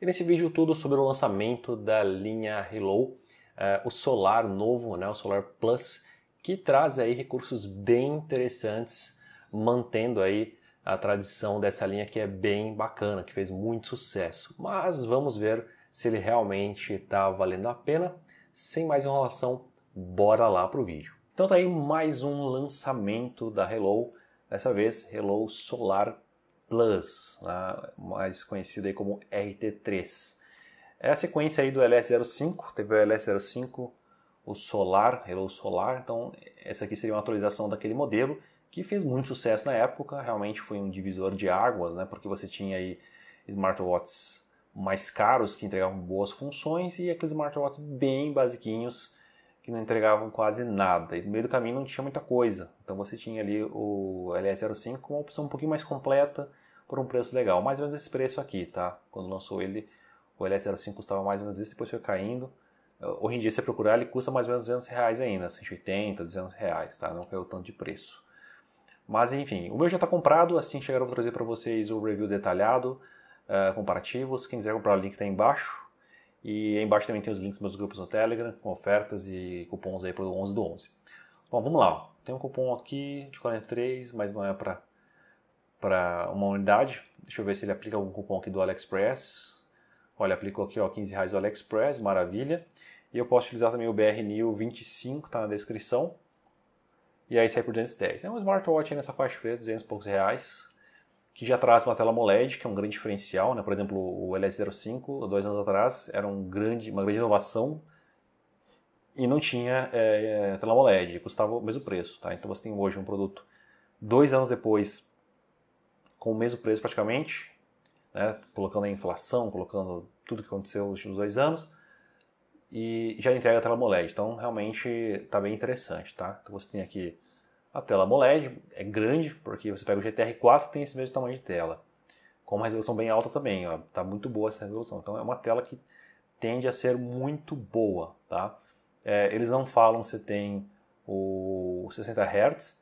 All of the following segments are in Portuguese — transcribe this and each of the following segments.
E nesse vídeo tudo sobre o lançamento da linha Hello, eh, o Solar novo, né, o Solar Plus, que traz aí recursos bem interessantes, mantendo aí a tradição dessa linha que é bem bacana, que fez muito sucesso. Mas vamos ver se ele realmente está valendo a pena. Sem mais enrolação, bora lá para o vídeo. Então tá aí mais um lançamento da Hello, dessa vez Hello Solar Plus, né? mais conhecido aí como RT3. É a sequência aí do LS05, teve o LS05, o Solar, Hello Solar, então essa aqui seria uma atualização daquele modelo que fez muito sucesso na época, realmente foi um divisor de águas, né? porque você tinha aí smartwatches mais caros que entregavam boas funções e aqueles smartwatches bem basiquinhos que não entregavam quase nada. E no meio do caminho não tinha muita coisa. Então você tinha ali o ls 05 com uma opção um pouquinho mais completa por um preço legal. Mais ou menos esse preço aqui, tá? Quando lançou ele, o ls 05 custava mais ou menos isso, depois foi caindo. Hoje em dia, se você procurar, ele custa mais ou menos 200 reais ainda, 180, 200 reais, tá? Não caiu tanto de preço. Mas enfim, o meu já está comprado, assim chegar eu vou trazer para vocês o review detalhado, uh, eh, comparativos. Quem quiser comprar o link está embaixo. E aí embaixo também tem os links dos meus grupos no Telegram, com ofertas e cupons aí para o 11 do 11. Bom, vamos lá. Tem um cupom aqui de 43, mas não é para para uma unidade. Deixa eu ver se ele aplica algum cupom aqui do AliExpress. Olha, aplicou aqui ó, 15 reais do AliExpress, maravilha. E eu posso utilizar também o BRNIL25, tá na descrição. E aí sai por 210. É um smartwatch nessa faixa de preço, 200 e poucos reais que já traz uma tela AMOLED, que é um grande diferencial. Né? Por exemplo, o LS05, dois anos atrás, era um grande, uma grande inovação e não tinha é, é tela AMOLED, custava o mesmo preço. Tá? Então você tem hoje um produto dois anos depois com o mesmo preço praticamente, né? colocando a inflação, colocando tudo que aconteceu nos últimos dois anos, e já entrega a tela AMOLED. Então realmente está bem interessante. Tá? Então você tem aqui a tela AMOLED é grande, porque você pega o GTR 4 tem esse mesmo tamanho de tela. Com uma resolução bem alta também, ó, tá muito boa essa resolução. Então é uma tela que tende a ser muito boa, tá? É, eles não falam se tem o 60 Hz,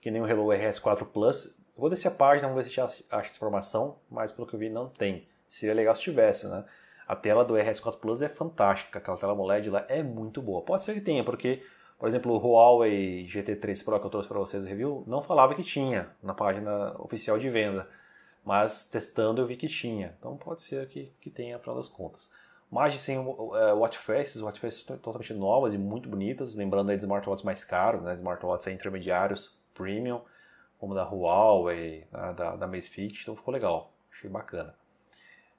que nem o Hello RS4 Plus. Eu vou descer a página, vamos ver se acha essa informação, mas pelo que eu vi não tem. Seria legal se tivesse, né? A tela do RS4 Plus é fantástica, aquela tela AMOLED lá é muito boa. Pode ser que tenha, porque por exemplo, o Huawei GT3 Pro que eu trouxe para vocês o review, não falava que tinha na página oficial de venda, mas testando eu vi que tinha. Então pode ser que, que tenha, afinal das contas. Mais de 100 uh, é, watchfaces, watchfaces totalmente novas e muito bonitas, lembrando aí de smartwatches mais caros, né? smartwatches intermediários, premium, como da Huawei, né? da, da Amazfit, então ficou legal, achei bacana.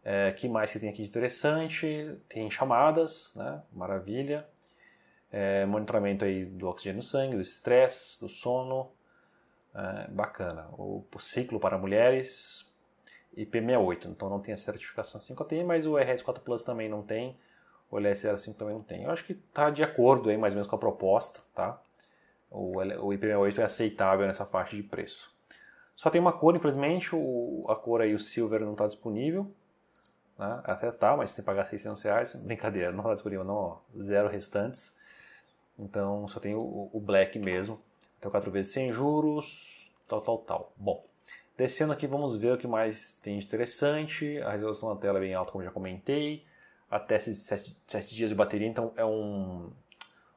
É, que mais que tem aqui de interessante? Tem chamadas, né? maravilha. É, monitoramento aí do oxigênio no sangue, do estresse, do sono. É, bacana. O, o ciclo para mulheres, IP68. Então não tem a certificação 5ATI, assim mas o RS4 Plus também não tem. O LS05 também não tem. Eu acho que está de acordo aí mais ou menos com a proposta, tá? O, o IP68 é aceitável nessa faixa de preço. Só tem uma cor, infelizmente, o, a cor aí, o silver, não está disponível. Né? Até tá, mas tem que pagar 600 reais. Brincadeira, não está disponível não, ó. Zero restantes. Então só tem o, o Black mesmo. Então 4 vezes sem juros, tal, tal, tal. Bom, descendo aqui vamos ver o que mais tem de interessante. A resolução da tela é bem alta, como já comentei. Até 7, 7 dias de bateria, então é um,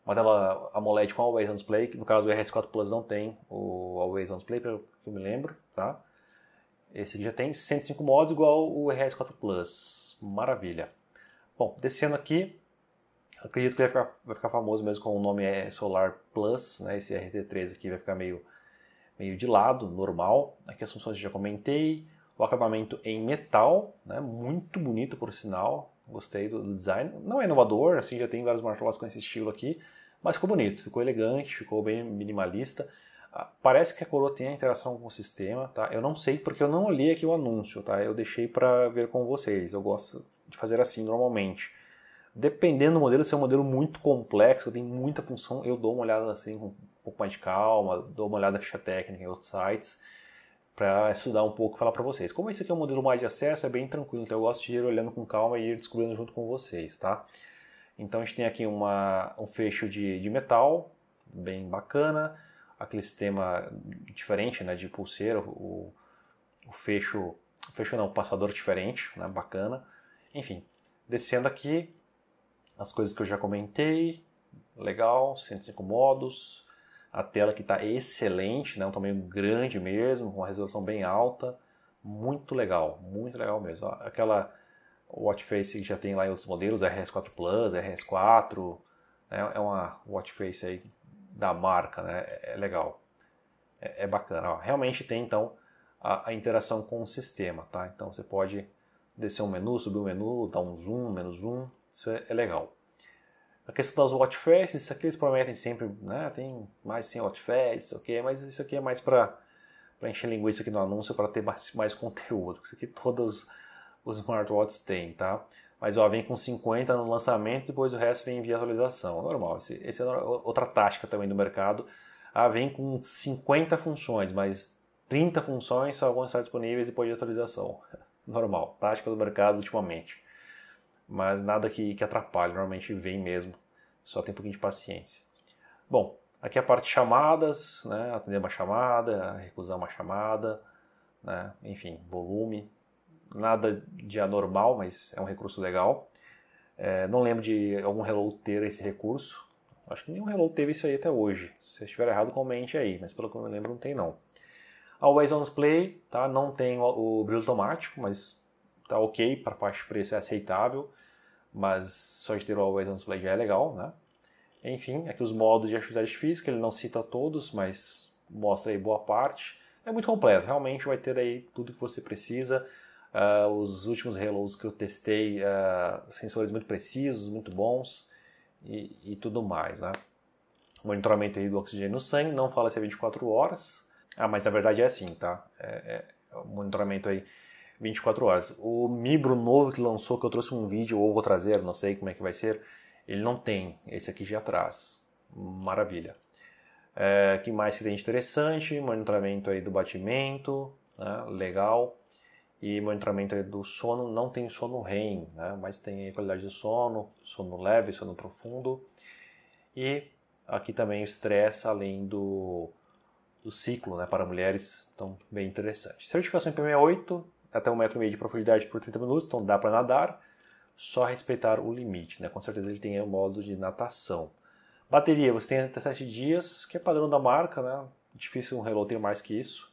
uma tela AMOLED com Always On Display. No caso o RS4 Plus não tem o Always On Display, pelo que eu me lembro. Tá? Esse aqui já tem 105 modos, igual o RS4 Plus. Maravilha. Bom, descendo aqui, Acredito que vai ficar, vai ficar famoso mesmo com o nome é Solar Plus, né? Esse rt 3 aqui vai ficar meio, meio de lado, normal. Aqui as funções já comentei. O acabamento em metal, né? muito bonito por sinal. Gostei do, do design. Não é inovador, assim, já tem vários martelos com esse estilo aqui. Mas ficou bonito, ficou elegante, ficou bem minimalista. Ah, parece que a coroa tem a interação com o sistema, tá? Eu não sei porque eu não olhei aqui o anúncio, tá? Eu deixei para ver com vocês. Eu gosto de fazer assim normalmente. Dependendo do modelo, se é um modelo muito complexo, tem muita função, eu dou uma olhada assim com um pouco mais de calma, dou uma olhada na ficha técnica em outros sites para estudar um pouco e falar para vocês. Como esse aqui é um modelo mais de acesso, é bem tranquilo, então eu gosto de ir olhando com calma e ir descobrindo junto com vocês, tá? Então a gente tem aqui uma, um fecho de, de metal, bem bacana, aquele sistema diferente né, de pulseira, o, o fecho, o fecho não, o passador é diferente, né, bacana. Enfim, descendo aqui, as coisas que eu já comentei, legal, 105 modos, a tela que está excelente, né, um tamanho grande mesmo, com uma resolução bem alta, muito legal, muito legal mesmo. Aquela watch face que já tem lá em outros modelos, RS4 Plus, RS4, né, é uma watch face aí da marca, né, é, é legal, é, é bacana. Ó, realmente tem então a, a, interação com o sistema, tá? Então você pode descer um menu, subir um menu, dar um zoom, menos zoom, isso é, é legal. A questão das watch isso aqui eles prometem sempre, né? Tem mais 100 watch ok? É, mas isso aqui é mais para encher linguiça aqui no anúncio, para ter mais, mais conteúdo. Isso aqui todos os smartwatches têm, tá? Mas ó, vem com 50 no lançamento, depois o resto vem via atualização. Normal, esse, essa é outra tática também do mercado. Ah, vem com 50 funções, mas 30 funções só vão estar disponíveis depois de atualização. Normal, tática do mercado ultimamente mas nada que, que atrapalhe, normalmente vem mesmo, só tem um pouquinho de paciência. Bom, aqui é a parte de chamadas, né, atender uma chamada, recusar uma chamada, né, enfim, volume, nada de anormal, mas é um recurso legal. É, não lembro de algum Hello ter esse recurso, acho que nenhum Hello teve isso aí até hoje, se estiver errado comente aí, mas pelo que eu me lembro não tem não. Always On Play, tá? não tem o, o brilho automático, mas tá ok, para faixa de preço é aceitável, mas só de ter o Always On Display já é legal, né? Enfim, aqui é os modos de atividade física, ele não cita todos, mas mostra aí boa parte. É muito completo, realmente vai ter aí tudo que você precisa. Uh, os últimos reloads que eu testei, uh, sensores muito precisos, muito bons e, e tudo mais, né? Monitoramento aí do oxigênio no sangue, não fala se é 24 horas. Ah, mas na verdade é assim, tá? É, é, monitoramento aí 24 horas. O Mibro novo que lançou, que eu trouxe um vídeo, ou vou trazer, não sei como é que vai ser, ele não tem. Esse aqui já traz. Maravilha. É, que mais que tem interessante? Monitoramento aí do batimento, né? legal. E monitoramento aí do sono, não tem sono REM, né? mas tem aí qualidade do sono, sono leve, sono profundo. E aqui também o estresse, além do, do ciclo né? para mulheres, então bem interessante. Certificação IP68, até um metro e meio de profundidade por 30 minutos, então dá para nadar, só respeitar o limite, né? Com certeza ele tem o modo de natação. Bateria, você tem até 7 dias, que é padrão da marca, né? Difícil um relógio ter mais que isso.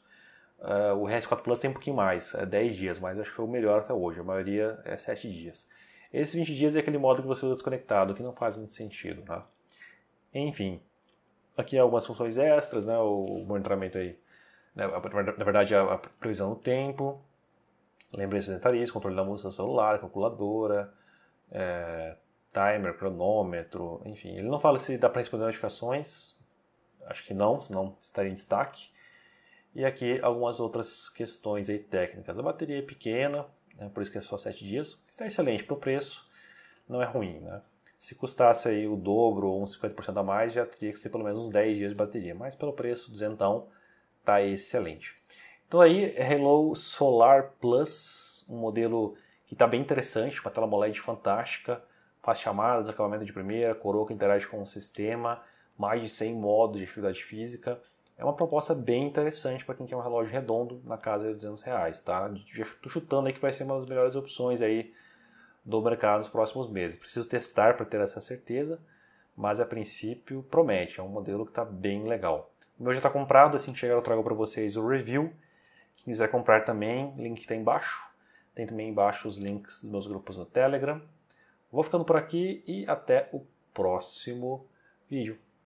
Uh, o RS4 Plus tem um pouquinho mais, é 10 dias, mas acho que foi o melhor até hoje, a maioria é 7 dias. Esses 20 dias é aquele modo que você usa desconectado, que não faz muito sentido, né? Enfim, aqui algumas funções extras, né? O monitoramento aí, né? na verdade a previsão do tempo, lembrança dentarista, controle da música celular, calculadora, é, timer, cronômetro, enfim. Ele não fala se dá para responder notificações, acho que não, senão estaria em destaque. E aqui algumas outras questões aí técnicas. A bateria é pequena, né, por isso que é só 7 dias, está excelente para o preço, não é ruim, né? Se custasse aí o dobro ou uns 50% a mais, já teria que ser pelo menos uns 10 dias de bateria, mas pelo preço, duzentão, tá excelente. Então aí, Hello Solar Plus, um modelo que está bem interessante, uma tela AMOLED fantástica, faz chamadas, acabamento de primeira, coroa que interage com o sistema, mais de 100 modos de atividade física. É uma proposta bem interessante para quem quer um relógio redondo na casa de 200 reais, tá? estou chutando aí que vai ser uma das melhores opções aí do mercado nos próximos meses. Preciso testar para ter essa certeza, mas a princípio promete, é um modelo que está bem legal. O meu já está comprado, assim que chegar eu trago para vocês o review quem quiser comprar também, link está embaixo. Tem também embaixo os links dos meus grupos no Telegram. Vou ficando por aqui e até o próximo vídeo.